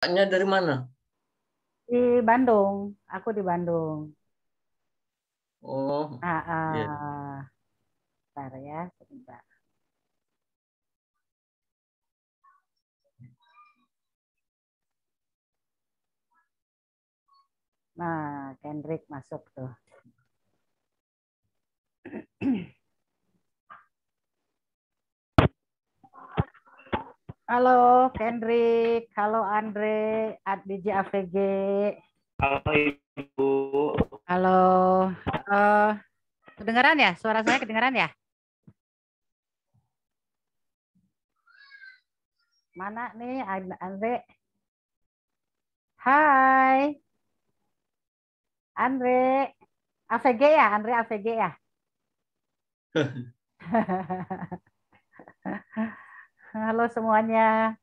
Tanya dari mana? Di Bandung. Aku di Bandung. Oh. Ah, ah. yeah. Bentar ya, sebentar. Nah, Kendrick masuk tuh. Halo Kendrick, halo Andre, at DJ AVG. Halo Ibu. Halo. Uh, eh, kedengaran ya? Suara saya kedengaran ya? Mana nih Andre? Hai. Andre. AVG ya? Andre AVG ya? Halo semuanya.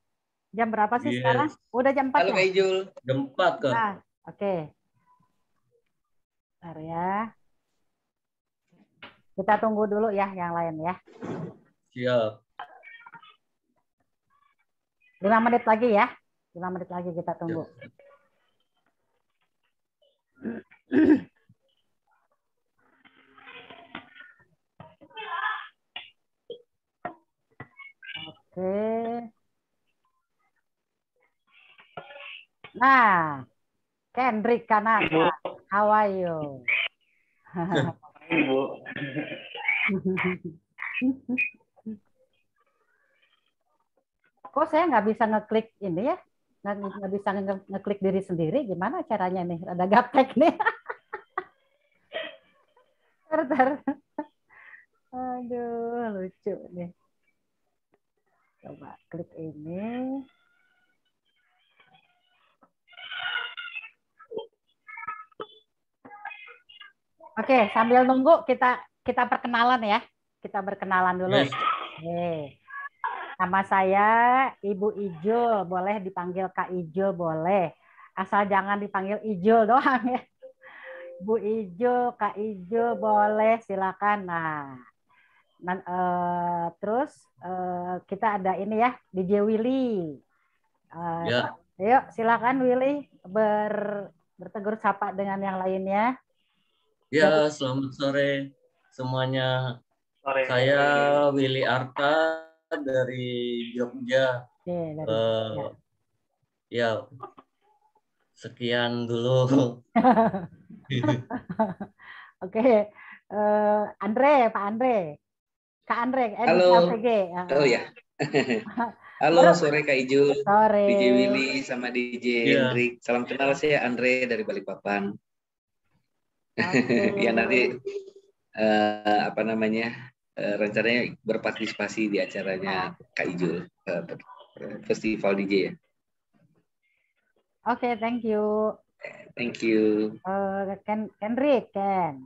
Jam berapa sih yes. Iya. sekarang? Udah jam 4 Halo, ya? Jul. Jam 4, kok. Nah, oke. Okay. Bentar ya. Kita tunggu dulu ya yang lain ya. Siap. 5 menit lagi ya. 5 menit lagi kita tunggu. Yes. Nah, Kendrick Kanaka, how are you? Ibu. Kok saya nggak bisa ngeklik ini ya? Nggak bisa ngeklik diri sendiri, gimana caranya nih? Ada gaptek nih. ter, Aduh, lucu nih. Coba klik ini. Oke, sambil nunggu kita kita perkenalan ya. Kita berkenalan dulu. Yes. Oke. Nama saya Ibu Ijo, boleh dipanggil Kak Ijo boleh. Asal jangan dipanggil Ijo doang ya. Bu Ijo, Kak Ijo boleh silakan. Nah, Nah, uh, terus uh, kita ada ini ya DJ Willy. Uh, ya. Yuk silakan Willy ber bertegur sapa dengan yang lainnya. Ya, selamat sore semuanya. Sore. Saya Willy Arta dari Jogja. Oke. uh, ya. sekian dulu. Oke, uh, Andre, Pak Andre, Kak Andre, eh, Halo. LPG. Oh ah. ya. Halo, sore Kak Ijul. Sore. DJ Willy sama DJ yeah. Hendrik. Salam kenal saya Andre dari Balikpapan. yang nanti uh, apa namanya uh, rencananya berpartisipasi di acaranya Kak Ijul uh, Festival DJ ya. Oke, okay, thank you. Thank you. Uh, Ken, Kenrik, Ken.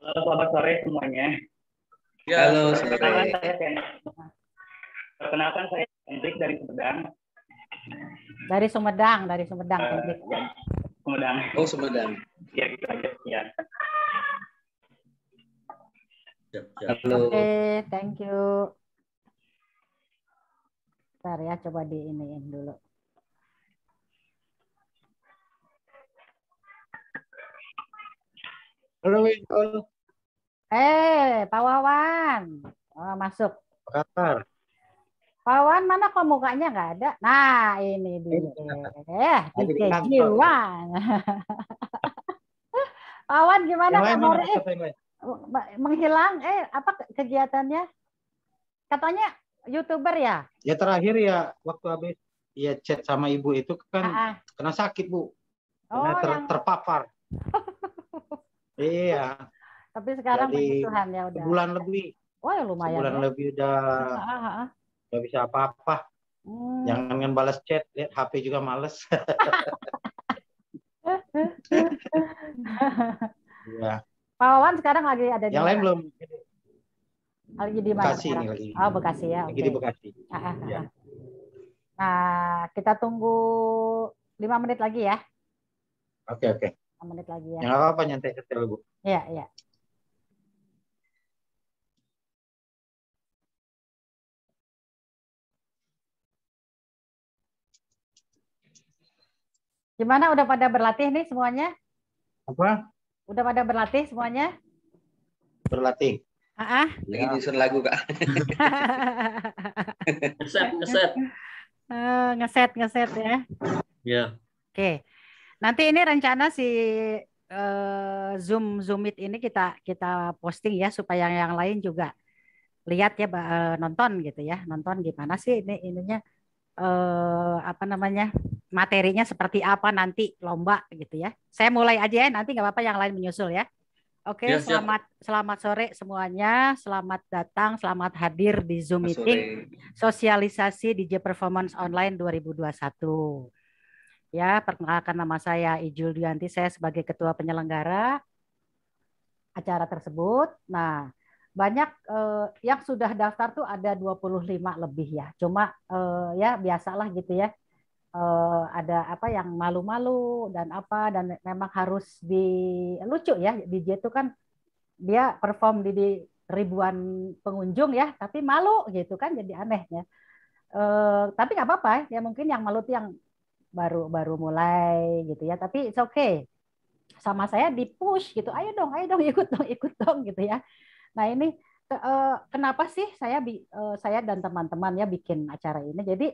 Halo, selamat sore semuanya. Ya, Halo, selamat sore. Saya Ken. Perkenalkan saya Kenrik dari Sumedang. Dari Sumedang, dari Sumedang, uh, Kenrik. Ya. Sumedang. Oh, Sumedang. Iya, gitu aja. Ya. Halo. Oke, okay, thank you. Bentar ya, coba di iniin dulu. Halo, Eh, hey, Pak Wawan. Oh, masuk. Apa kabar? Pawan mana kok mukanya nggak ada? Nah ini dia. Eh, DJ Jiwan. gimana kabarnya? Eh, menghilang? Eh apa kegiatannya? Katanya youtuber ya? Ya terakhir ya waktu habis ya chat sama ibu itu kan ah. ah. kena sakit bu, oh, kena oh, ter yang... terpapar. iya. Tapi sekarang Jadi, Tuhan ya udah. Bulan lebih. Wah lumayan. Bulan ya. lebih udah. ah, ah. ah nggak bisa apa-apa hmm. jangan kan balas chat lihat HP juga males ya. Pak Wawan sekarang lagi ada di yang lain belum lagi di mana Bekasi ini lagi oh Bekasi ya lagi okay. di Bekasi ah, ah, ya. nah kita tunggu lima menit lagi ya oke okay, oke okay. 5 menit lagi ya. Enggak apa-apa nyantai setel Bu. Iya, iya. Gimana udah pada berlatih nih semuanya? Apa? Udah pada berlatih semuanya? Berlatih. Ah, ah. -uh. lagi nyusun lagu kak. ngeset, ngeset. Uh, ngeset, ngeset ya. Ya. Yeah. Oke, okay. nanti ini rencana si uh, zoom zoom meet ini kita kita posting ya supaya yang lain juga lihat ya eh, nonton gitu ya nonton gimana sih ini ininya eh, apa namanya materinya seperti apa nanti lomba gitu ya. Saya mulai aja ya nanti nggak apa-apa yang lain menyusul ya. Oke, ya, selamat siap. selamat sore semuanya. Selamat datang, selamat hadir di Zoom selamat meeting sore. sosialisasi DJ Performance Online 2021. Ya, perkenalkan nama saya Ijul dianti saya sebagai ketua penyelenggara acara tersebut. Nah, banyak eh, yang sudah daftar tuh ada 25 lebih ya. Cuma eh, ya biasalah gitu ya. Eh, ada apa yang malu-malu dan apa dan memang harus di lucu ya. DJ itu kan dia perform di, di ribuan pengunjung ya, tapi malu gitu kan jadi anehnya. Eh, tapi nggak apa-apa ya mungkin yang malu tuh yang baru baru mulai gitu ya. Tapi it's okay sama saya di push gitu ayo dong ayo dong ikut dong ikut dong gitu ya Nah ini eh, kenapa sih saya eh, saya dan teman-teman ya bikin acara ini? Jadi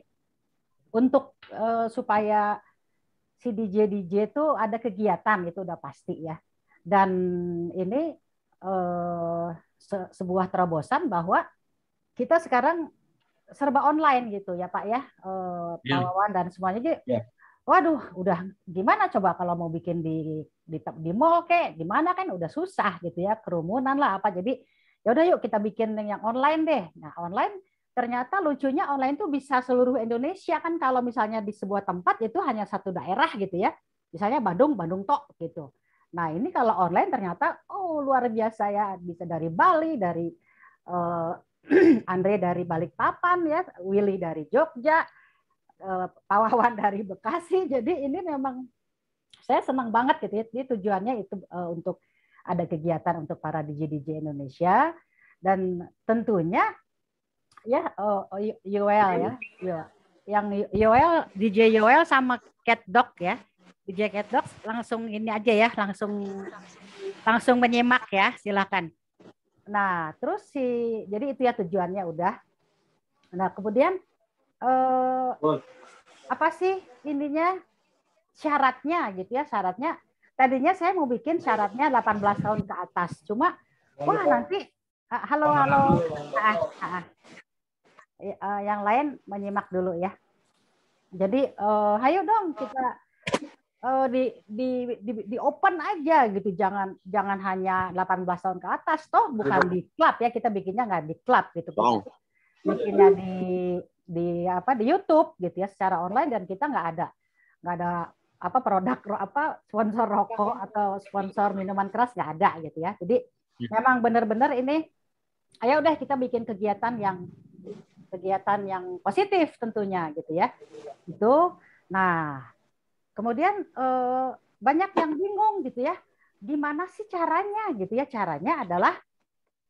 untuk eh, supaya si DJ DJ itu ada kegiatan itu udah pasti ya. Dan ini sebuah terobosan bahwa kita sekarang serba online gitu ya Pak ya, iya. Pak Wawan dan semuanya. Jadi, yeah. Waduh, udah gimana coba kalau mau bikin di di di mall kek, di mana kan udah susah gitu ya, kerumunan lah apa. Jadi ya udah yuk kita bikin yang online deh. Nah, online ternyata lucunya online tuh bisa seluruh Indonesia kan kalau misalnya di sebuah tempat itu hanya satu daerah gitu ya. Misalnya Bandung, Bandung tok gitu. Nah, ini kalau online ternyata oh luar biasa ya, bisa dari Bali, dari eh, Andre dari Balikpapan ya, Willy dari Jogja, eh, Pawawan dari Bekasi. Jadi ini memang saya senang banget gitu ya. Jadi tujuannya itu uh, untuk ada kegiatan untuk para DJ DJ Indonesia dan tentunya ya oh, Yoel ya yang Yoel DJ Yoel sama Cat Dog ya DJ Cat Dog langsung ini aja ya langsung langsung menyimak ya silakan nah terus si jadi itu ya tujuannya udah nah kemudian eh, apa sih intinya syaratnya gitu ya syaratnya tadinya saya mau bikin syaratnya 18 tahun ke atas cuma wah nanti halo halo, Ah, yang lain menyimak dulu ya jadi uh, ayo dong kita eh, di, di di di open aja gitu jangan jangan hanya 18 tahun ke atas toh bukan iya. di club ya kita bikinnya nggak di club gitu bikinnya di di apa di YouTube gitu ya secara online dan kita nggak ada nggak ada apa produk apa sponsor rokok iya. atau sponsor minuman keras nggak ada gitu ya. Jadi iya. memang benar-benar ini ayo udah kita bikin kegiatan yang kegiatan yang positif tentunya gitu ya. Itu nah kemudian eh, banyak yang bingung gitu ya. Gimana sih caranya gitu ya? Caranya adalah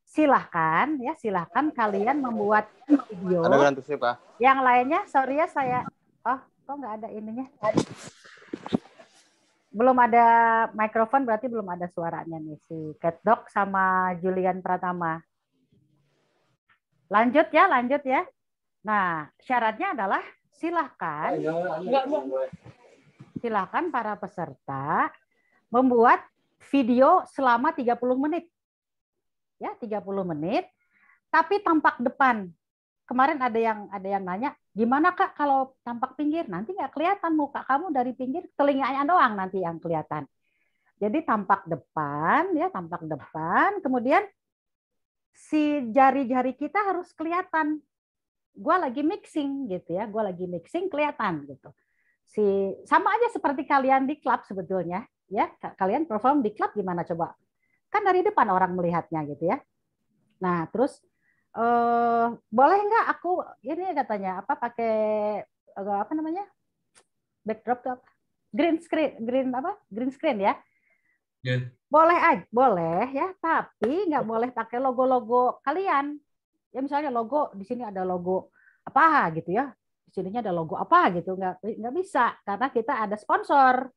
silahkan ya silahkan kalian membuat video. Ada ya, Yang lainnya sorry ya saya oh kok nggak ada ininya belum ada mikrofon berarti belum ada suaranya nih si Cat sama Julian Pratama. Lanjut ya, lanjut ya. Nah, syaratnya adalah silahkan silahkan para peserta membuat video selama 30 menit. Ya, 30 menit tapi tampak depan kemarin ada yang ada yang nanya gimana kak kalau tampak pinggir nanti nggak kelihatan muka kamu dari pinggir telinganya doang nanti yang kelihatan jadi tampak depan ya tampak depan kemudian si jari-jari kita harus kelihatan gue lagi mixing gitu ya gue lagi mixing kelihatan gitu si sama aja seperti kalian di klub sebetulnya ya kalian perform di klub gimana coba kan dari depan orang melihatnya gitu ya nah terus uh, boleh nggak aku ini katanya apa pakai eh, apa namanya backdrop apa green screen green apa green screen ya yeah. boleh aja boleh ya tapi nggak boleh pakai logo-logo kalian ya misalnya logo di sini ada logo apa gitu ya di sininya ada logo apa gitu nggak nggak bisa karena kita ada sponsor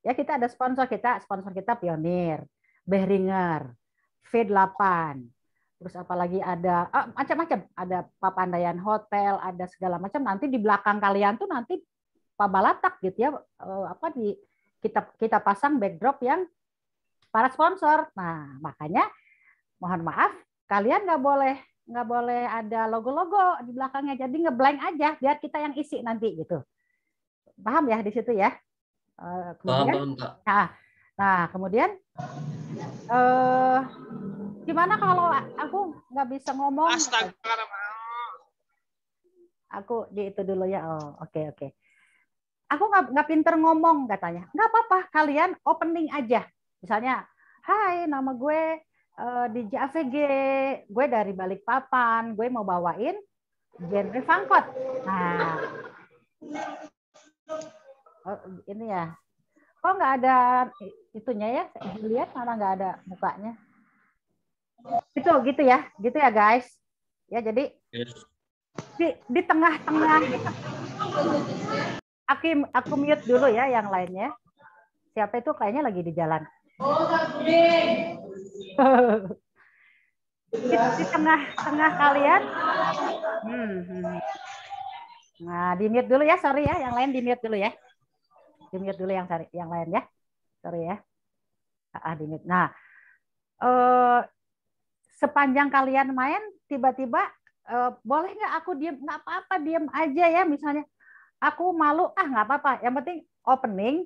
ya kita ada sponsor kita sponsor kita pionir Behringer V8 terus apalagi ada ah, macam-macam ada papandayan hotel ada segala macam nanti di belakang kalian tuh nanti pabalatak gitu ya eh, apa di kita kita pasang backdrop yang para sponsor nah makanya mohon maaf kalian nggak boleh nggak boleh ada logo-logo di belakangnya jadi ngeblank aja biar kita yang isi nanti gitu paham ya di situ ya eh, kemudian paham, paham, nah Nah, kemudian eh gimana kalau aku nggak bisa ngomong? Astaga. Aku di itu dulu ya. Oh, oke okay, oke. Okay. Aku nggak nggak pinter ngomong katanya. Nggak apa-apa, kalian opening aja. Misalnya, Hai, nama gue uh, eh, di JAVG, gue dari Balikpapan, gue mau bawain genre fangkot. Nah, oh, ini ya, kok nggak ada itunya ya, lihat mana nggak ada mukanya. Itu gitu ya, gitu ya guys. Ya jadi yes. di tengah-tengah. Aku aku mute dulu ya yang lainnya. Siapa itu kayaknya lagi di jalan. Oh, di, tengah-tengah kalian. Hmm, hmm. Nah, di mute dulu ya, sorry ya, yang lain di mute dulu ya dimit dulu yang cari yang lain ya. Sorry ya. Ah, ah dimit Nah, eh, sepanjang kalian main tiba-tiba eh, boleh nggak aku diem nggak apa-apa diem aja ya misalnya aku malu ah nggak apa-apa yang penting opening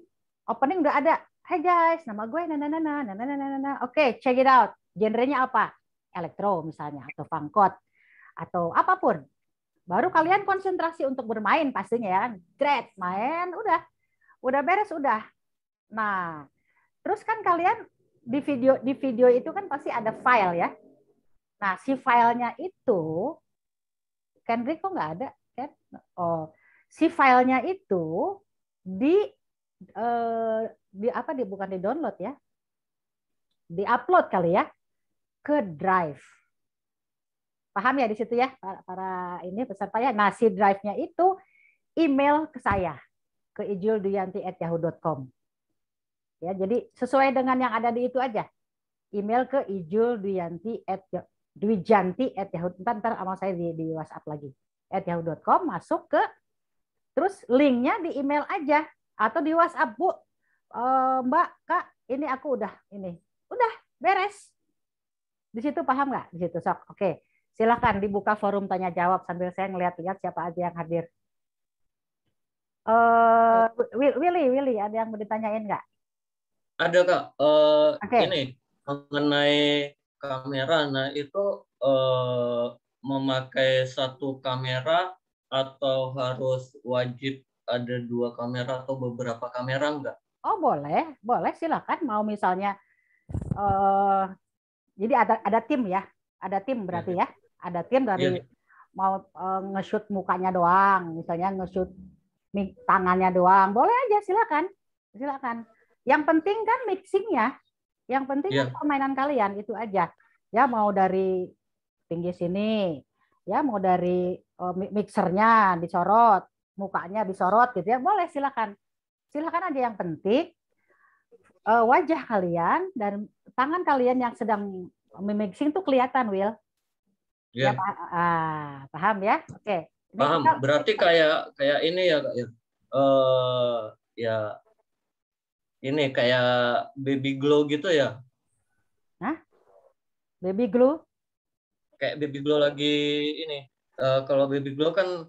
opening udah ada Hai guys, nama gue nananana nananana nana nana nana. Oke, okay, check it out. Genrenya apa? Elektro misalnya atau pangkot atau apapun. Baru kalian konsentrasi untuk bermain pastinya ya. Kan. Great, main udah. Udah beres udah. Nah, terus kan kalian di video di video itu kan pasti ada file ya. Nah, si filenya itu Kendrick kok nggak ada kan? Oh, si filenya itu di eh, di apa di bukan di download ya, di upload kali ya ke drive. Paham ya di situ ya para, para ini peserta ya. Nah, si drive-nya itu email ke saya ke ijulduyanti@yahoo.com. Ya, jadi sesuai dengan yang ada di itu aja. Email ke ijulduyanti@dwijanti@yahoo. Ya, ntar, ntar sama saya di, di WhatsApp lagi. @yahoo.com masuk ke terus linknya di email aja atau di WhatsApp Bu. E, Mbak, Kak, ini aku udah ini. Udah beres. Di situ paham nggak? Di situ sok. Oke. Silakan dibuka forum tanya jawab sambil saya ngeliat-lihat siapa aja yang hadir. Uh, Willy, Willy, ada yang mau ditanyain nggak? Ada kak. Uh, eh, okay. Ini mengenai kamera. Nah itu uh, memakai satu kamera atau harus wajib ada dua kamera atau beberapa kamera nggak? Oh boleh, boleh silakan. Mau misalnya, uh, jadi ada ada tim ya, ada tim berarti iya, iya. ya, ada tim dari yeah. Iya. mau uh, nge-shoot mukanya doang, misalnya nge-shoot tangannya doang. Boleh aja silakan. Silakan. Yang penting kan mixingnya. Yang penting yeah. Kan permainan kalian itu aja. Ya mau dari tinggi sini, ya mau dari oh, mixernya disorot, mukanya disorot gitu ya. Boleh silakan. Silakan aja yang penting eh, wajah kalian dan tangan kalian yang sedang mixing tuh kelihatan, Will. Yeah. Ya, ah, paham ya? Oke. Okay paham berarti kayak kayak ini ya ya uh, ya ini kayak baby glow gitu ya Hah? baby glow kayak baby glow lagi ini uh, kalau baby glow kan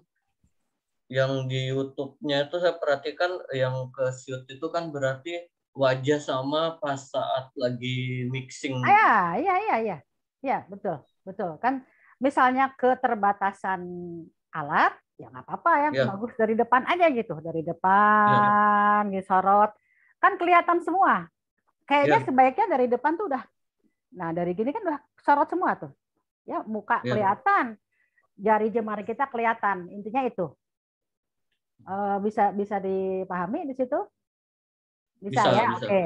yang di YouTube-nya itu saya perhatikan yang ke shoot itu kan berarti wajah sama pas saat lagi mixing. Ah, ya, ya, ya, ya, ya, betul, betul. Kan misalnya keterbatasan alat ya nggak apa-apa ya yeah. bagus dari depan aja gitu dari ya. depan yeah. disorot kan kelihatan semua kayaknya yeah. sebaiknya dari depan tuh udah nah dari gini kan udah sorot semua tuh ya muka yeah. kelihatan jari jemari kita kelihatan intinya itu eh, bisa bisa dipahami di situ bisa, bisa ya oke ya.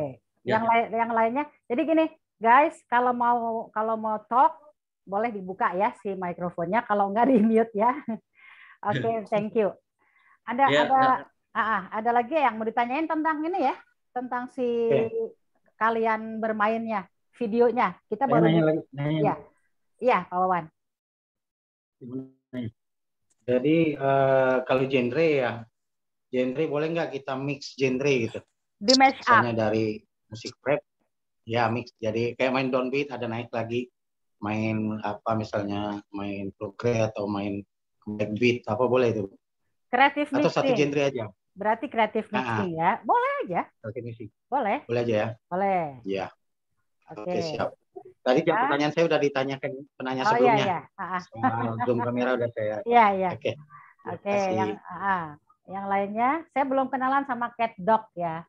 yang lain yang lainnya jadi gini guys kalau mau kalau mau talk boleh dibuka ya si mikrofonnya kalau nggak di mute ya Oke, okay, thank you. Ada ya, ada nah. ah, ada lagi yang mau ditanyain tentang ini ya, tentang si kalian bermainnya, videonya. Kita baru nanya lagi. Nanya. Ya. Iya, Pak Wawan. Jadi uh, kalau genre ya, genre boleh nggak kita mix genre gitu? Di match up. Misalnya dari musik rap, ya mix. Jadi kayak main downbeat ada naik lagi, main apa misalnya main progre atau main backbeat apa boleh itu? Kreatif mixing. Atau satu genre aja. Berarti kreatif ah, ah. mixing nah, ya. Boleh aja. Kreatif mixing. Boleh. Boleh aja ya. Boleh. Iya. Oke, okay. okay, siap. Tadi jam nah. pertanyaan saya udah ditanyakan penanya oh, iya, sebelumnya. Iya, iya. Ah, Soal zoom kamera udah saya. Iya, iya. Oke. Okay. Oke, okay, yang ah, yang lainnya saya belum kenalan sama Cat Dog ya.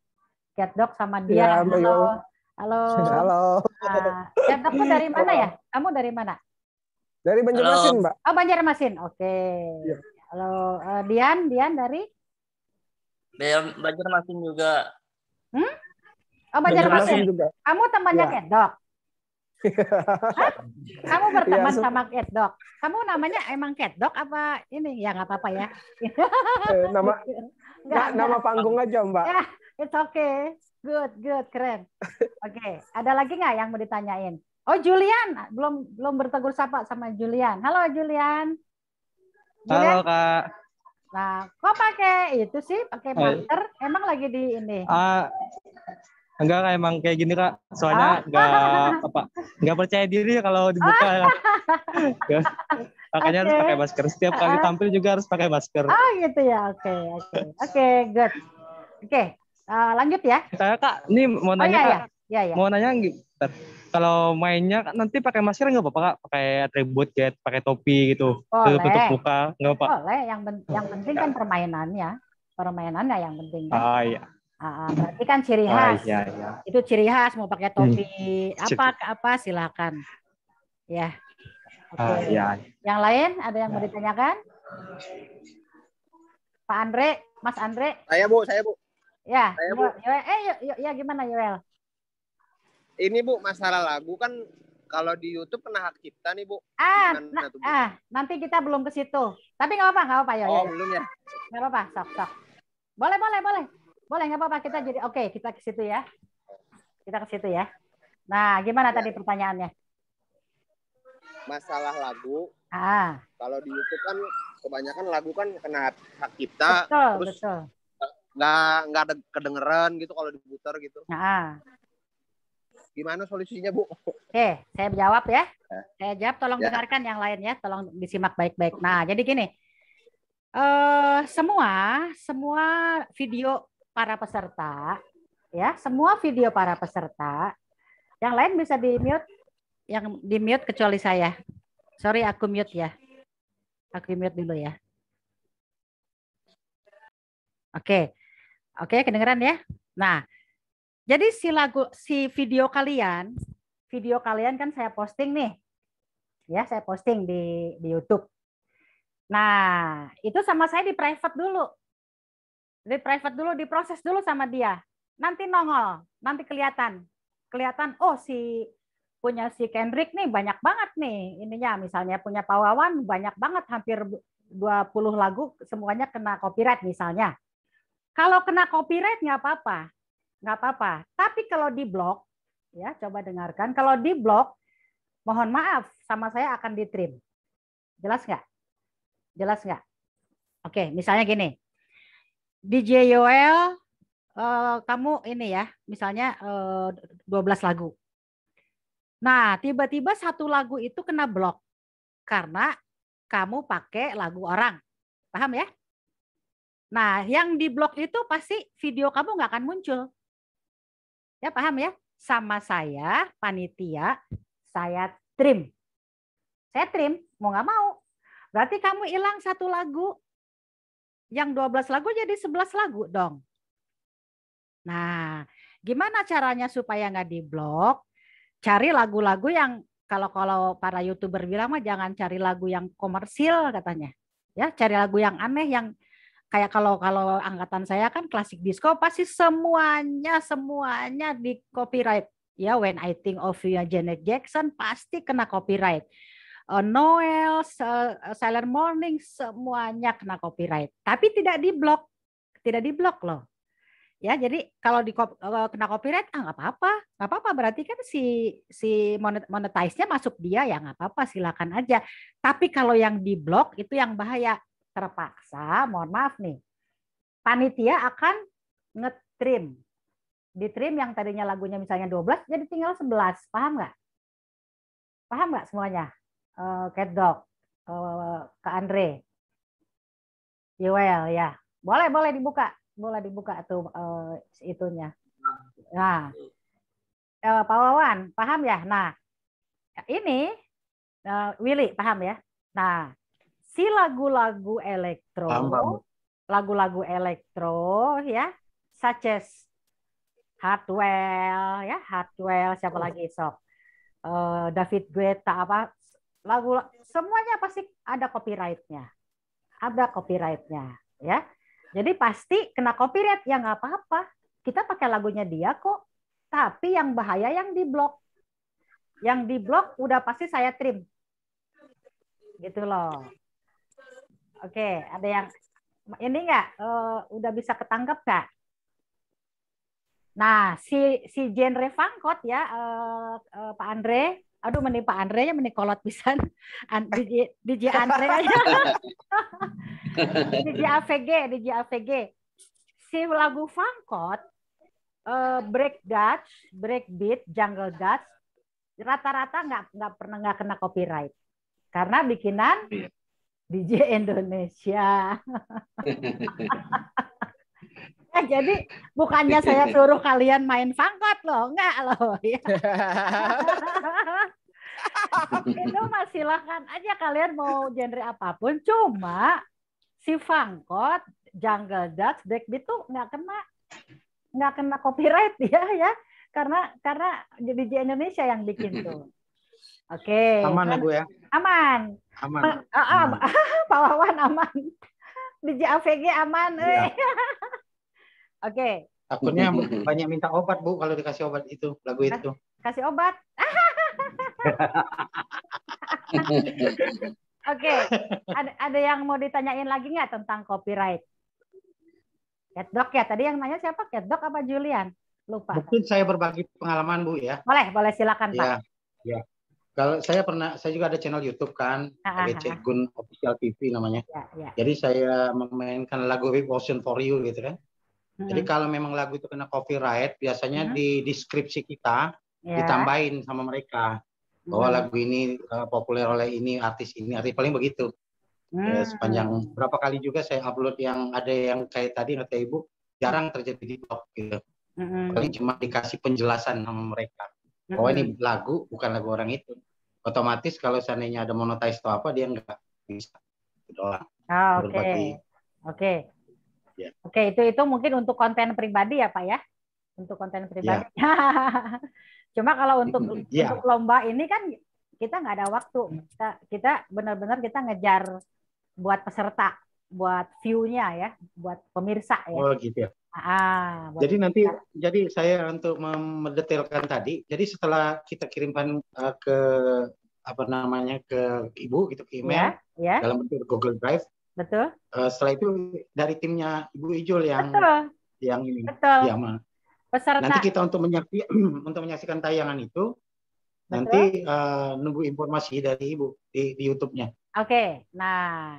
Cat Dog sama dia. Ya, halo. Halo. Halo. Ah. Cat Dog dari mana ya? Kamu dari mana? Dari Banjarmasin, Mbak. Oh, Banjarmasin. Oke. Okay. Iya. Halo, uh, Dian, Dian dari Banjarmasin juga. Hmm? Oh, Banjarmasin. juga. Kamu temannya ya. Kedok. Hah? Kamu iya, berteman ya, sama Kedok. Kamu namanya emang Kedok apa ini? Ya nggak apa-apa ya. Eh, nama nggak, nama enggak. panggung aja Mbak. Ya, it's okay. Good, good, keren. Oke, okay. ada lagi nggak yang mau ditanyain? Oh Julian, belum belum bertegur sapa sama Julian. Halo Julian. Julian. Halo Kak. Nah, kok pakai itu sih, pakai eh. masker? Eh. Emang lagi di ini? Uh, enggak emang kayak gini Kak. Soalnya oh. Ah. enggak apa, enggak percaya diri kalau dibuka. Oh. Makanya okay. harus pakai masker. Setiap kali tampil juga harus pakai masker. Oh gitu ya, oke, oke, oke, good. Oke, okay. uh, eh, lanjut ya. Saya Kak, ini mau oh, nanya oh, iya, Kak. Iya, iya. iya. Mau nanya, gitu kalau mainnya kan nanti pakai masker nggak apa-apa kak pakai atribut kayak pakai topi gitu boleh. tutup muka nggak apa boleh yang ben yang penting kan permainannya permainannya yang penting kan? ah iya ah, berarti kan ciri ah, khas ah, iya, iya. itu ciri khas mau pakai hmm. topi hmm. apa apa silakan ya okay. ah, iya. yang lain ada yang mau ya. ditanyakan Pak Andre Mas Andre saya bu saya bu ya saya, bu. Yoel, eh yuk, yuk, ya gimana Yoel ini Bu masalah lagu kan kalau di YouTube kena hak cipta nih Bu. Ah, nah, tuh, Bu? ah nanti kita belum ke situ. Tapi nggak apa-apa, nggak apa-apa ya. Oh ya. belum ya. Nggak apa-apa, sok sok. Boleh boleh boleh boleh nggak apa-apa kita jadi oke okay, kita ke situ ya. Kita ke situ ya. Nah gimana ya. tadi pertanyaannya? Masalah lagu. Ah. Kalau di YouTube kan kebanyakan lagu kan kena hak cipta. Betul terus betul. Nggak nggak ada kedengeran gitu kalau diputar gitu. Ah. Gimana solusinya, Bu? Oke, saya jawab ya. Eh. Saya jawab, tolong ya. dengarkan yang lain ya, tolong disimak baik-baik. Nah, jadi gini. uh, semua semua video para peserta ya, semua video para peserta yang lain bisa di-mute, yang di-mute kecuali saya. Sorry, aku mute ya. Aku mute dulu ya. Oke. Oke, kedengeran ya? Nah, jadi si lagu si video kalian, video kalian kan saya posting nih. Ya, saya posting di di YouTube. Nah, itu sama saya di private dulu. Di private dulu, diproses dulu sama dia. Nanti nongol, nanti kelihatan. Kelihatan, oh si punya si Kendrick nih banyak banget nih ininya misalnya punya Pawawan banyak banget hampir 20 lagu semuanya kena copyright misalnya. Kalau kena copyright nggak apa-apa nggak apa-apa. Tapi kalau di blok, ya coba dengarkan. Kalau di blok, mohon maaf, sama saya akan ditrim. Jelas nggak? Jelas nggak? Oke, misalnya gini. Di JOL, eh, kamu ini ya, misalnya eh, 12 lagu. Nah, tiba-tiba satu lagu itu kena blok karena kamu pakai lagu orang. Paham ya? Nah, yang di blok itu pasti video kamu nggak akan muncul. Ya paham ya? Sama saya, panitia, saya trim. Saya trim, mau nggak mau. Berarti kamu hilang satu lagu. Yang 12 lagu jadi 11 lagu dong. Nah, gimana caranya supaya nggak diblok? Cari lagu-lagu yang kalau kalau para youtuber bilang mah jangan cari lagu yang komersil katanya. Ya, cari lagu yang aneh yang kayak kalau kalau angkatan saya kan klasik disco pasti semuanya semuanya di copyright ya when I think of you ya, Janet Jackson pasti kena copyright uh, Noel uh, eh, Silent Morning semuanya kena copyright tapi tidak di blok tidak di blok loh ya jadi kalau di uh, kena copyright ah nggak apa-apa nggak apa-apa berarti kan si si monetize-nya masuk dia ya nggak apa-apa silakan aja tapi kalau yang di blok itu yang bahaya terpaksa, mohon maaf nih, panitia akan ngetrim. di trim yang tadinya lagunya misalnya 12, jadi tinggal 11. Paham nggak? Paham nggak semuanya? Uh, Cat Dog, uh, eh, ke Andre, ya, well, ya. Boleh, boleh dibuka. Boleh dibuka tuh uh, itunya. Nah, uh, Pak Wawan, paham ya? Nah, ini uh, Willy, paham ya? Nah, si lagu-lagu elektro, lagu-lagu elektro ya, such as Hardwell ya, Hardwell siapa oh. lagi sok. Uh, David Guetta apa lagu semuanya pasti ada copyrightnya, ada copyrightnya ya. Jadi pasti kena copyright ya nggak apa-apa. Kita pakai lagunya dia kok. Tapi yang bahaya yang di blok, yang di blok udah pasti saya trim, gitu loh. Oke, ada yang ini enggak uh, eh, udah bisa ketangkep nggak? Nah, si si genre fangkot ya uh, uh, Pak Andre, aduh mending Pak Andre ya mending kolot pisan An, DJ, DJ Andre aja DJ AVG DJ AVG si lagu fangkot uh, break Dutch break beat jungle Dutch rata-rata nggak nggak pernah nggak kena copyright karena bikinan iya. DJ Indonesia. eh, jadi bukannya saya suruh kalian main fangkot loh, enggak loh. Ya. itu mas silahkan aja kalian mau genre apapun, cuma si Fangkot, Jungle Dutch, Blackbeat tuh nggak kena nggak kena copyright ya ya karena karena jadi Indonesia yang bikin tuh. Oke. Okay. Aman aku kan? ya. Aman. Aman. Ah, ah, aman. aman. aman. Pak Wawan aman. Di JAVG aman. Ya. Oke. Okay. Takutnya banyak minta obat Bu kalau dikasih obat itu lagu itu. Kasih obat. Oke, okay. ada, ada yang mau ditanyain lagi nggak tentang copyright? Catdog ya, tadi yang nanya siapa? Catdog apa Julian? Lupa. Mungkin saya berbagi pengalaman Bu ya. Boleh, boleh silakan Pak. Ya, ya kalau saya pernah saya juga ada channel YouTube kan BC ah, ah, ah, Gun Official TV namanya. Ya, ya. Jadi saya memainkan lagu Rip Ocean for You gitu kan. Hmm. Jadi kalau memang lagu itu kena copyright biasanya hmm. di deskripsi kita ya. ditambahin sama mereka bahwa hmm. lagu ini uh, populer oleh ini artis ini artis paling begitu. Hmm. Ya, mm. sepanjang berapa kali juga saya upload yang ada yang kayak tadi kata ibu jarang terjadi di top, gitu. Hmm. Paling cuma dikasih penjelasan sama mereka bahwa ini lagu bukan lagu orang itu otomatis kalau seandainya ada monetize atau apa dia nggak bisa doang ah, oke okay. oke okay. Ya. yeah. okay, itu itu mungkin untuk konten pribadi ya pak ya untuk konten pribadi yeah. cuma kalau untuk yeah. untuk ya. lomba ini kan kita nggak ada waktu kita kita benar-benar kita ngejar buat peserta buat view-nya ya buat pemirsa ya oh gitu ya Ah, jadi nanti kita. jadi saya untuk mendetailkan tadi. Jadi setelah kita kirimkan uh, ke apa namanya ke ibu gitu, ke email ya, ya. dalam bentuk Google Drive. Betul. Uh, setelah itu dari timnya Ibu Ijul yang Betul. yang ini Betul. yang Peserta. Nanti kita untuk menyaksikan untuk menyaksikan tayangan itu Betul. nanti uh, eh, nunggu informasi dari Ibu di, di YouTube-nya. Oke. Okay. Nah,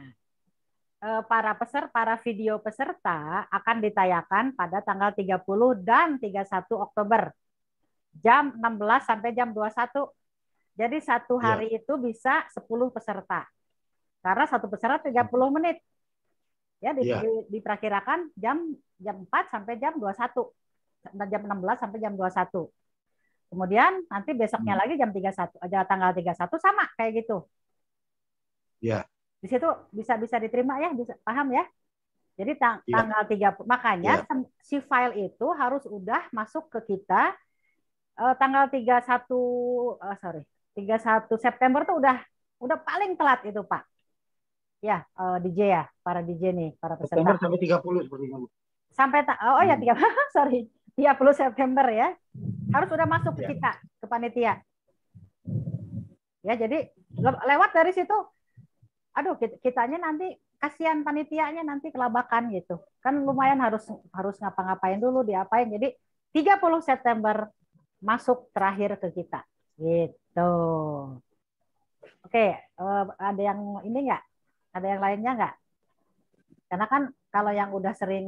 Eh, para peser para video peserta akan ditayangkan pada tanggal 30 dan 31 Oktober jam 16 sampai jam 21. Jadi satu iya. hari ya. itu bisa 10 peserta. Karena satu peserta 30 hmm. menit. Ya, di, ya. diperkirakan jam jam 4 sampai jam 21. Dan Jam 16 sampai jam 21. Kemudian nanti besoknya hmm. lagi jam 31, aja eh, tanggal 31 sama kayak gitu. Ya. Di situ bisa bisa diterima ya, bisa paham ya? Jadi tang ya. tanggal tiga makanya ya. si file itu harus udah masuk ke kita uh, tanggal 31 uh, eh, sorry 31 September tuh udah udah paling telat itu Pak. Ya, uh, eh, DJ ya, para DJ nih, para peserta. September sampai 30 seperti itu Sampai oh, oh ya 30 hmm. sorry. 30 September ya. Harus udah masuk ya. ke iya. kita ke panitia. Ya, jadi lewat dari situ aduh kitanya nanti kasihan panitianya nanti kelabakan gitu. Kan lumayan harus harus ngapa-ngapain dulu diapain. Jadi 30 September masuk terakhir ke kita. Gitu. Oke, eh, ada yang ini enggak? Ada yang lainnya enggak? Karena kan kalau yang udah sering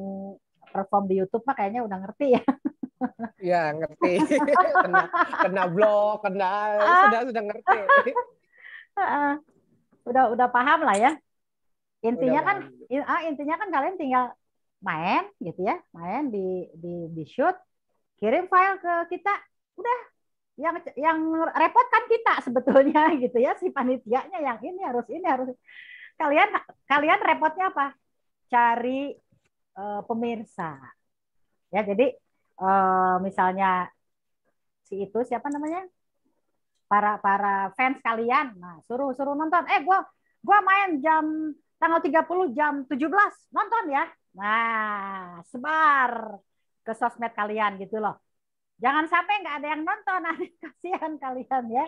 perform di YouTube mah kayaknya udah ngerti ya. Ya, ngerti. kena kena blog, kena ah. sudah sudah ngerti. Ah, ah udah udah paham lah ya. Intinya udah kan in, ah, intinya kan kalian tinggal main gitu ya, main di di di shoot, kirim file ke kita, udah yang yang repot kan kita sebetulnya gitu ya si panitianya yang ini harus ini harus kalian kalian repotnya apa cari uh, pemirsa ya jadi uh, misalnya si itu siapa namanya para para fans kalian. Nah, suruh suruh nonton. Eh, gue gua main jam tanggal 30 jam 17. Nonton ya. Nah, sebar ke sosmed kalian gitu loh. Jangan sampai nggak ada yang nonton, nanti kasihan kalian ya.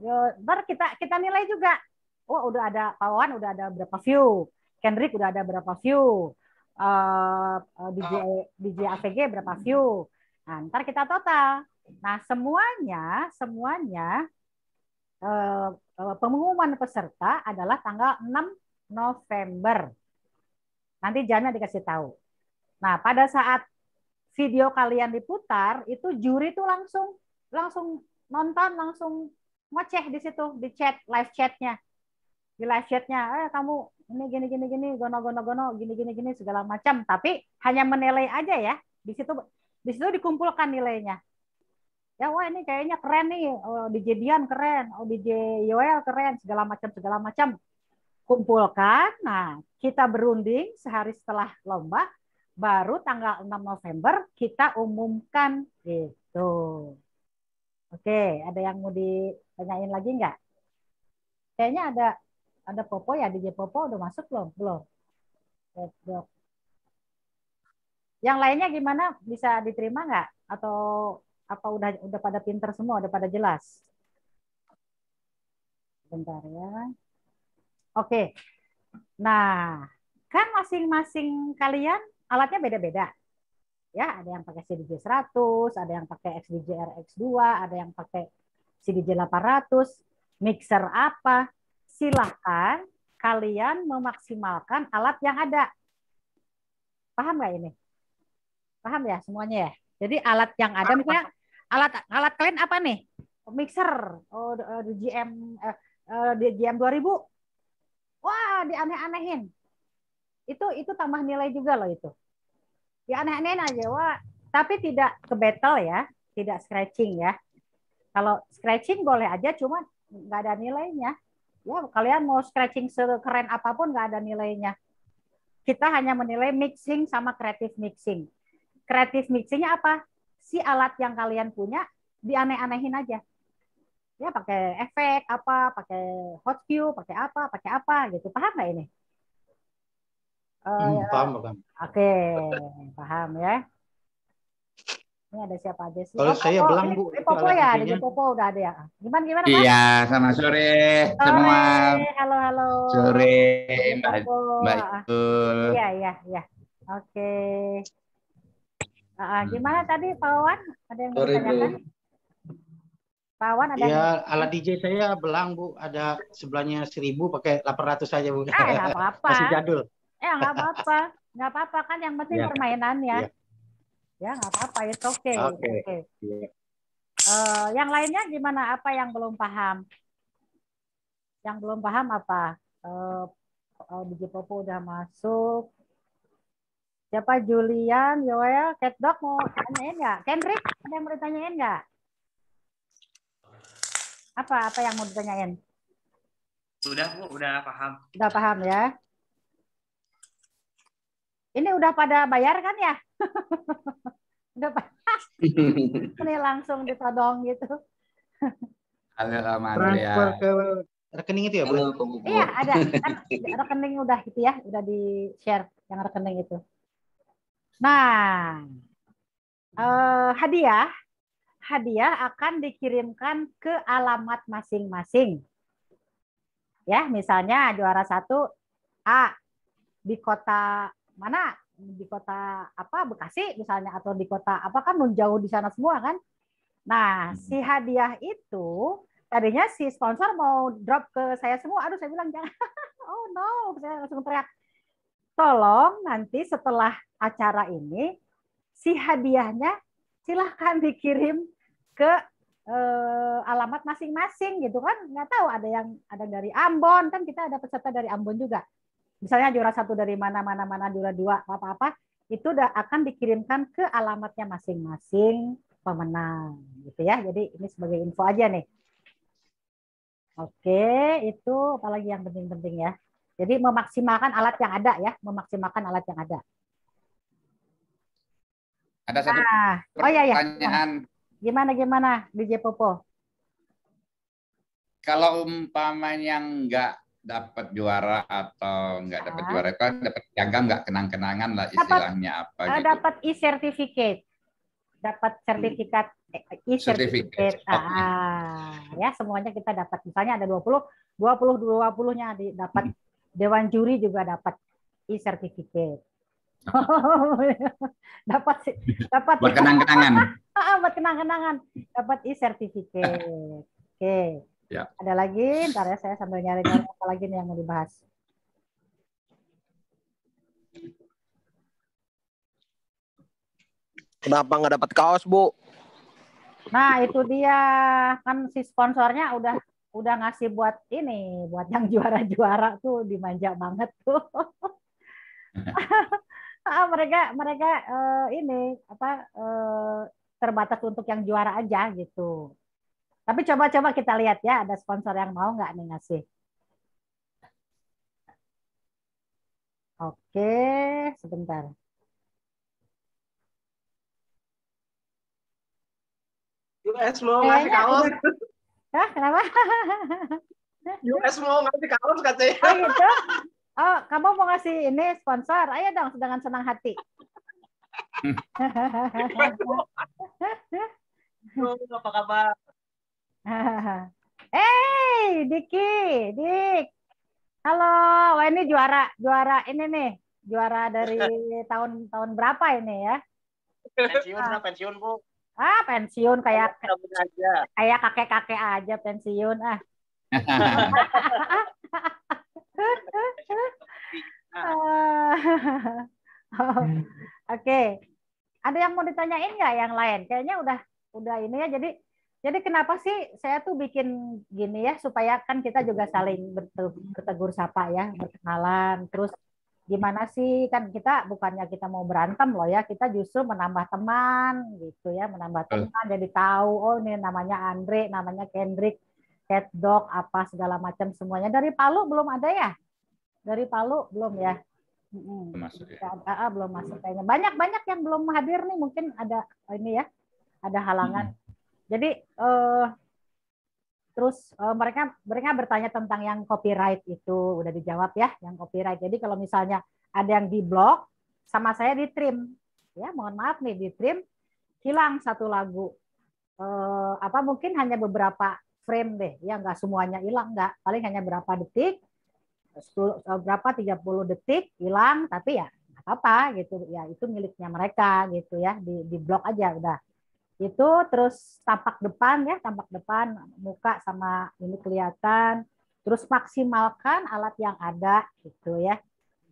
Yo, ntar kita kita nilai juga. Oh, udah ada Pawan udah ada berapa view, Kendrick udah ada berapa view, uh, eh, eh, DJ DJ AVG ah. berapa view. Nah, ntar kita total. Nah, semuanya, semuanya eh, eh, pengumuman peserta adalah tanggal 6 November. Nanti jamnya dikasih tahu. Nah, pada saat video kalian diputar, itu juri itu langsung langsung nonton, langsung ngoceh di situ, di chat, live chatnya. Di live chatnya, eh kamu ini gini gini gini, gono gono gono, gini gini gini segala macam. Tapi hanya menilai aja ya. Di situ di situ dikumpulkan nilainya ya wah ini kayaknya keren nih oh, DJ Dian keren oh DJ Yoel keren segala macam segala macam kumpulkan nah kita berunding sehari setelah lomba baru tanggal 6 November kita umumkan gitu oke ada yang mau ditanyain lagi nggak kayaknya ada ada Popo ya DJ Popo udah masuk belum belum yang lainnya gimana bisa diterima nggak atau apa udah udah pada pinter semua udah pada jelas bentar ya oke nah kan masing-masing kalian alatnya beda-beda ya ada yang pakai CDJ 100 ada yang pakai XDJ RX2 ada yang pakai CDJ 800 mixer apa silahkan kalian memaksimalkan alat yang ada paham nggak ini paham ya semuanya ya jadi alat yang ada misalnya Alat alat kalian apa nih? Mixer, oh, DJM eh, eh, eh dua 2000. Wah, dianeh-anehin. Itu itu tambah nilai juga loh itu. Dianeh-anehin aja, wah. Tapi tidak ke battle ya, tidak scratching ya. Kalau scratching boleh aja, cuma nggak ada nilainya. Ya, kalian mau scratching sekeren apapun nggak ada nilainya. Kita hanya menilai mixing sama kreatif mixing. kreatif mixingnya apa? si alat yang kalian punya dianeh-anehin aja. Ya pakai efek apa, pakai hot cue pakai apa, pakai apa gitu. Paham nggak ini? Oh, hmm, ya. paham, paham. Oke, okay. paham ya. Ini ada siapa aja sih? Kalau oh, saya Popo. belang Bu. Ini Popo ya, di Popo udah ada ya. Gimana gimana? Iya, ya, sama sore, sore semua. Halo halo. Sore Mbak Mbak Iya iya iya. Oke. Okay. Uh, gimana tadi Pak Wawan? Ada yang Sorry, ditanyakan? Pak Wawan ada? Ya, yang... alat DJ saya belang Bu, ada sebelahnya seribu pakai 800 saja Bu. Eh, nggak apa-apa. Masih jadul. Eh, nggak apa-apa. Nggak apa-apa kan yang penting ya. permainannya. Ya, ya nggak apa-apa, itu oke. Okay. Oke. Okay. Okay. Ya. Uh, eh, yang lainnya gimana? Apa yang belum paham? Yang belum paham apa? Uh, eh, DJ Popo udah masuk. Siapa Julian, Yoel, Catdog mau tanyain nggak? Kendrick, ada yang mau ditanyain nggak? Apa apa yang mau ditanyain? sudah Bu, udah paham. Udah paham ya. Ini udah pada bayar kan ya? udah pas Ini langsung ditodong gitu. Transfer ke rekening itu ya, Bu? Iya, ada. Kan rekening udah gitu ya, udah di-share yang rekening itu. Nah, eh, hadiah hadiah akan dikirimkan ke alamat masing-masing. Ya, misalnya juara satu A di kota mana? Di kota apa? Bekasi misalnya atau di kota apa kan menjauh di sana semua kan? Nah, hmm. si hadiah itu tadinya si sponsor mau drop ke saya semua. Aduh, saya bilang jangan. Oh no, saya langsung teriak tolong nanti setelah acara ini si hadiahnya silahkan dikirim ke eh, alamat masing-masing gitu kan nggak tahu ada yang ada dari Ambon kan kita ada peserta dari Ambon juga misalnya juara satu dari mana mana mana juara dua apa apa, apa itu udah akan dikirimkan ke alamatnya masing-masing pemenang gitu ya jadi ini sebagai info aja nih oke itu apalagi yang penting-penting ya jadi memaksimalkan alat yang ada ya, memaksimalkan alat yang ada. Ada satu nah, pertanyaan. Oh iya, iya. Gimana gimana DJ Popo? Kalau yang nggak dapat juara atau nggak dapat ah. juara itu kan dapat piagam nggak kenang-kenangan lah istilahnya dapet, apa eh, gitu. Dapat e-certificate. Dapat sertifikat eh, e-certificate. Ah, ah, ya semuanya kita dapat. Misalnya ada 20, 20 20-nya dapat Dewan juri juga dapat e-certificate. dapat dapat buat kenang-kenangan. Ah, buat kenang-kenangan dapat e-certificate. Oke. Okay. Ya. Ada lagi, ntar ya saya sambil nyari-nyari apa lagi nih yang mau dibahas. Kenapa nggak dapat kaos, Bu? Nah, itu dia. Kan si sponsornya udah udah ngasih buat ini buat yang juara-juara tuh dimanja banget tuh ah, mereka mereka uh, ini apa uh, terbatas untuk yang juara aja gitu tapi coba-coba kita lihat ya ada sponsor yang mau nggak nih ngasih oke sebentar US mau ngasih kaos Hah, kenapa? US mau ngasih kaos katanya. Oh gitu? Oh, kamu mau ngasih ini sponsor? Ayo dong, dengan senang hati. Halo, apa kabar? hey, Diki, Dik. Halo, wah ini juara, juara ini nih, juara dari tahun-tahun berapa ini ya? Pensiun, ah. pensiun bu ah pensiun kayak kayak kakek kakek aja pensiun ah, ah. Oke, okay. ada yang mau ditanyain nggak yang lain? Kayaknya udah udah ini ya. Jadi jadi kenapa sih saya tuh bikin gini ya supaya kan kita juga saling bertegur sapa ya berkenalan. Terus gimana sih kan kita bukannya kita mau berantem loh ya kita justru menambah teman gitu ya menambah teman jadi tahu oh ini namanya Andre namanya Kendrick cat dog apa segala macam semuanya dari Palu belum ada ya dari Palu belum ya belum masuk ya. belum ah, ah, masuk kayaknya banyak banyak yang belum hadir nih mungkin ada oh, ini ya ada halangan hmm. jadi eh, Terus uh, mereka mereka bertanya tentang yang copyright itu udah dijawab ya, yang copyright. Jadi kalau misalnya ada yang di blok sama saya di trim, ya mohon maaf nih di trim hilang satu lagu. Uh, apa mungkin hanya beberapa frame deh, ya nggak semuanya hilang nggak, paling hanya berapa detik, 10, eh, berapa 30 detik hilang, tapi ya apa-apa gitu, ya itu miliknya mereka gitu ya di di blok aja udah itu terus tampak depan ya tampak depan muka sama ini kelihatan terus maksimalkan alat yang ada gitu ya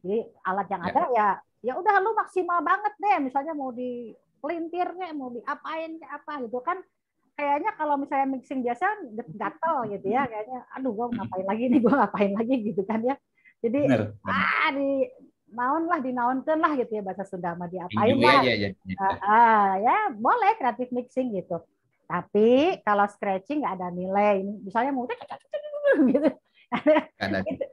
jadi alat yang ya. ada ya ya udah lu maksimal banget deh misalnya mau di pelintirnya mau diapain apa gitu kan kayaknya kalau misalnya mixing biasa gatel gitu ya kayaknya aduh gua ngapain lagi nih gua ngapain lagi gitu kan ya jadi bener, ah di naon lah dinaonkan lah gitu ya bahasa Sunda mah diapain lah. Ya, ya, ya. Uh, uh, ya boleh kreatif mixing gitu. Tapi kalau scratching nggak ada nilai. ini Misalnya mau gitu.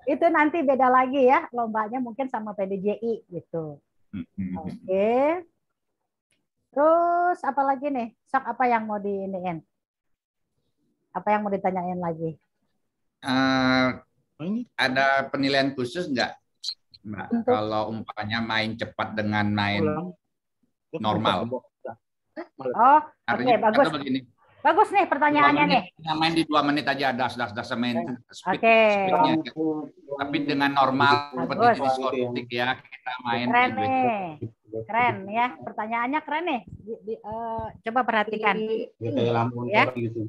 itu, nanti beda lagi ya lombanya mungkin sama PDJI gitu. Mm-hmm. Oke. Okay. Terus apa lagi nih? Sok apa yang mau diiniin? Apa yang mau ditanyain lagi? Uh, ada penilaian khusus nggak Nah, kalau umpamanya main cepat dengan main normal. Oh, oke okay, bagus. Begini, bagus nih pertanyaannya nih. Kita main di dua menit aja das das das main speed, speednya. Tapi dengan normal bagus. seperti diskotik ya kita main. Keren nih, keren ya. Pertanyaannya keren nih. Eh, coba perhatikan. Ya. Gitu.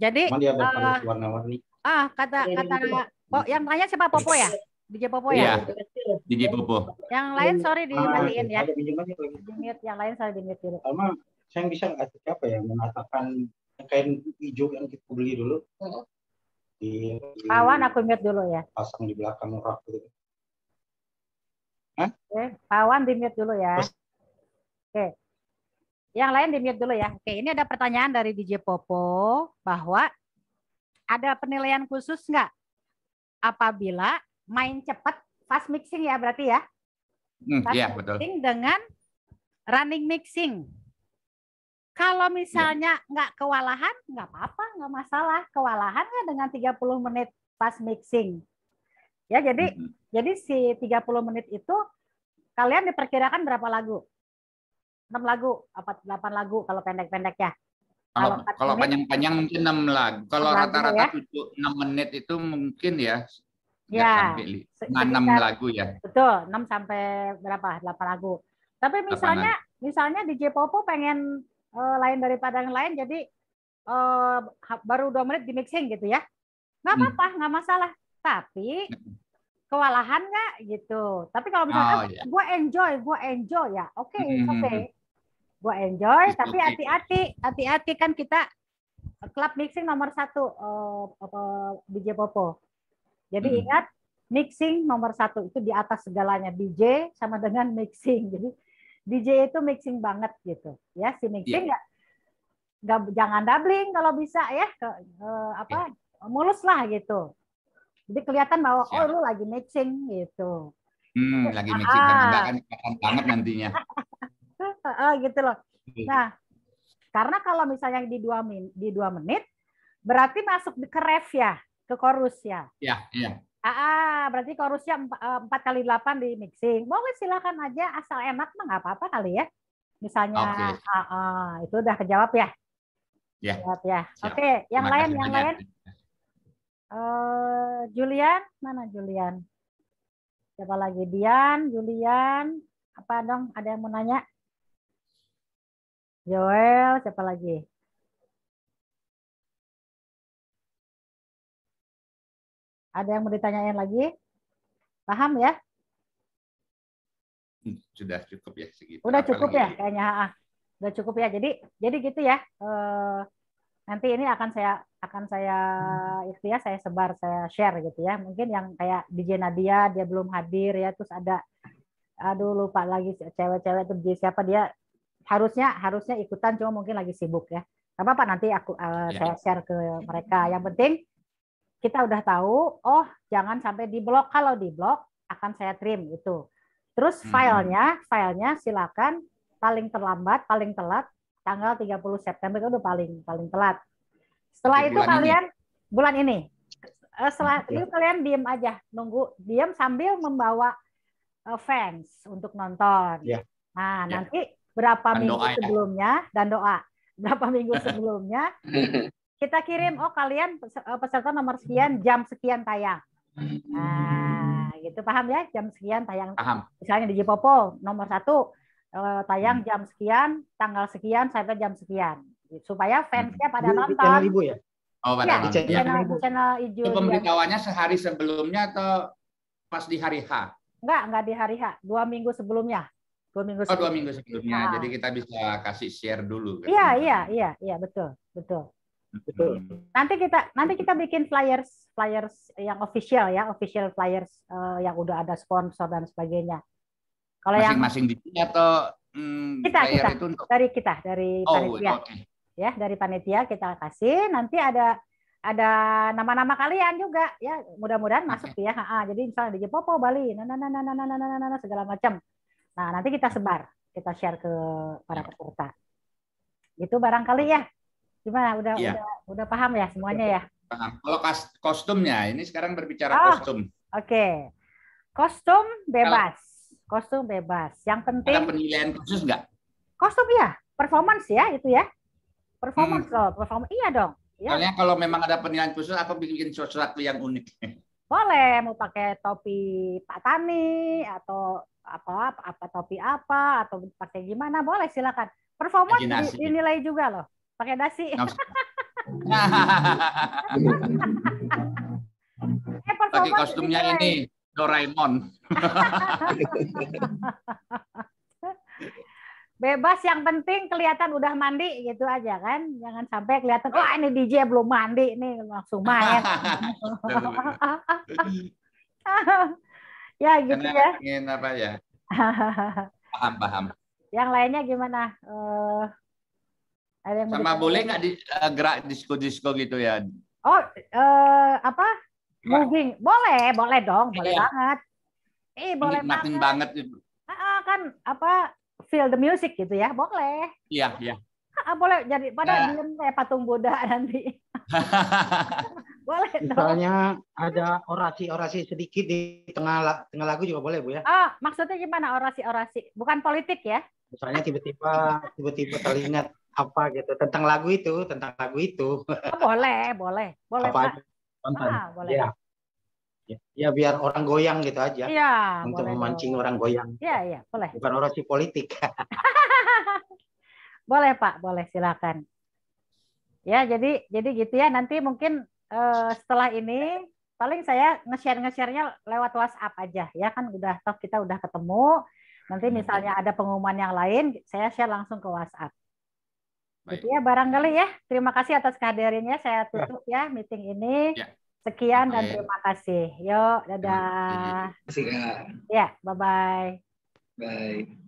Jadi uh, ah kata kata oh, yang tanya siapa Popo ya? DJ Popo ya? Iya. DJ Popo. Yang lain sorry dimatiin ah, ya. ya gitu. Di mute, yang lain sorry di mute dulu. Alma, saya bisa ngasih apa ya mengatakan kain hijau yang kita beli dulu. Di, Pawan aku mute dulu ya. Pasang di belakang rak gitu. Oke, okay. Pawan di dulu ya. Oke. Yang lain di dulu ya. Oke, ini ada pertanyaan dari DJ Popo bahwa ada penilaian khusus nggak apabila main cepat fast mixing ya berarti ya. Hmm, fast yeah, mixing betul. dengan running mixing. Kalau misalnya yeah. nggak kewalahan, nggak apa-apa, nggak masalah. Kewalahan ya dengan 30 menit fast mixing. Ya, jadi mm -hmm. jadi si 30 menit itu kalian diperkirakan berapa lagu? 6 lagu, apa 8 lagu kalau pendek-pendek ya. Kalau panjang-panjang mungkin 6 lagu. Kalau rata-rata ya. enam 6 menit itu mungkin ya Ya, sampai enam lagu ya. Betul, 6 sampai berapa? 8 lagu. Tapi misalnya Lapanan. misalnya DJ Popo pengen uh, lain daripada yang lain jadi uh, baru dua menit di mixing gitu ya. Nggak hmm. apa-apa, hmm. nggak masalah. Tapi hmm. kewalahan nggak gitu. Tapi kalau misalnya oh, yeah. gue enjoy, gue enjoy ya. Oke, hmm. okay, hmm. oke. Okay. Gue enjoy, It's tapi hati-hati, okay. hati-hati kan kita eh, klub mixing nomor satu uh, uh, DJ Popo jadi hmm. ingat mixing nomor satu itu di atas segalanya DJ sama dengan mixing. Jadi DJ itu mixing banget gitu ya si mixing iya. nggak yeah. jangan doubling kalau bisa ya ke, ke eh, apa yeah. mulus lah gitu. Jadi kelihatan bahwa oh, Siap. oh lu lagi mixing gitu. Hmm, lagi mixing ah. karena kan akan banget nantinya. gitu loh. Iya. Nah, karena kalau misalnya di dua, min, di dua menit, berarti masuk ke ref ya ke chorus ya. Iya, iya. Ah, berarti korusnya 4 eh, kali 8 di mixing. Boleh silakan aja asal enak mah nggak apa-apa kali ya. Misalnya okay. Ah, ah, itu udah kejawab ya. Ya. ya. Oke, okay. yang lain yang lain. Uh, Julian, mana Julian? Siapa lagi? Dian, Julian, apa dong? Ada yang mau nanya? Joel, siapa lagi? Ada yang mau ditanyain lagi? Paham ya? Hmm, sudah cukup ya segitu. Udah cukup ya ya kayaknya. Ah, ah, udah cukup ya. Jadi jadi gitu ya. Eh, nanti ini akan saya akan saya ikhtiar saya sebar saya share gitu ya mungkin yang kayak DJ Nadia dia belum hadir ya terus ada aduh lupa lagi cewek-cewek itu -cewek, siapa dia harusnya harusnya ikutan cuma mungkin lagi sibuk ya apa apa nanti aku uh, ya. saya share ke mereka yang penting kita udah tahu, oh jangan sampai diblok. Kalau diblok akan saya trim itu. Terus hmm. filenya, filenya silakan paling terlambat, paling telat tanggal 30 September itu paling paling telat. Setelah bulan itu kalian ini. bulan ini. Eh, setelah itu kalian diem aja, nunggu diem sambil membawa eh, fans untuk nonton. Yeah. Nah yeah. nanti berapa dan minggu doa, sebelumnya ya. dan doa berapa minggu sebelumnya kita kirim oh kalian eh, peserta nomor sekian jam sekian tayang nah gitu paham ya jam sekian tayang paham. misalnya di Jepopo nomor satu eh, tayang jam sekian tanggal sekian sampai jam sekian supaya fansnya hmm. pada nonton channel ibu ya oh pada ya, di channel, ya. channel ibu itu pemberitahuannya sehari sebelumnya atau pas di hari H enggak enggak di hari H dua minggu sebelumnya dua minggu sebelumnya. oh dua minggu sebelumnya nah. jadi kita bisa kasih share dulu kan? iya iya iya iya betul betul Gitu. Hmm. Nanti kita nanti kita bikin flyers flyers yang official ya, official flyers uh, yang udah ada sponsor dan sebagainya. Kalau yang masing-masing di sini atau hmm, kita kita itu untuk... dari kita dari oh, panitia. Okay. Ya, dari panitia kita kasih nanti ada ada nama-nama kalian juga ya mudah-mudahan okay. masuk ya ha, jadi misalnya di Jepopo Bali nah nah nah nah nah nah nah segala macam nah nanti kita sebar kita share ke para ya. peserta itu barangkali ya Gimana? Udah ya. udah udah paham ya semuanya ya? Paham. Kalau kostumnya, ini sekarang berbicara oh, kostum. Oke. Okay. Kostum bebas. Kostum bebas. Yang penting Ada penilaian khusus enggak? Kostum ya, performance ya itu ya. Performance hmm. loh, perform iya dong. Ya. Soalnya kalau memang ada penilaian khusus aku bikin sesuatu yang unik. Boleh mau pakai topi Pak Tani atau apa apa topi apa atau pakai gimana boleh silakan. Performance dinilai juga loh pakai dasi. eh, pakai kostumnya ini Doraemon. Bebas yang penting kelihatan udah mandi gitu aja kan. Jangan sampai kelihatan wah oh, ini DJ belum mandi nih langsung main. ya gitu Karena ya. Ingin apa ya? paham paham. Yang lainnya gimana? Uh, ada yang Sama boleh nggak di, uh, gerak disco-disco gitu ya? Oh, uh, apa? Moving. Boleh, boleh dong, boleh iya. banget. Eh, boleh Nikmatin banget. banget itu. Nah, kan apa feel the music gitu ya, boleh. Iya, iya. Ah, boleh jadi pada nah. diem kayak eh, patung Buddha nanti. boleh dong. Misalnya ada orasi-orasi sedikit di tengah tengah lagu juga boleh Bu ya. Oh, maksudnya gimana orasi-orasi? Bukan politik ya? Misalnya tiba-tiba tiba-tiba teringat apa gitu tentang lagu itu tentang lagu itu oh, boleh boleh boleh apa aja, Ah, boleh iya. ya. ya biar orang goyang gitu aja ya, untuk boleh memancing boleh. orang goyang ya ya boleh bukan orasi politik boleh pak boleh silakan ya jadi jadi gitu ya nanti mungkin uh, setelah ini paling saya nge-share nge-sharenya lewat WhatsApp aja ya kan udah toh kita udah ketemu nanti hmm. misalnya ada pengumuman yang lain saya share langsung ke WhatsApp Baik. Gitu ya barangkali ya. Terima kasih atas kehadirannya. Saya tutup ya, meeting ini. Ya. Sekian dan terima kasih. Yuk, dadah. Terima kasih, Kak. Ya, bye-bye. Bye. -bye. bye.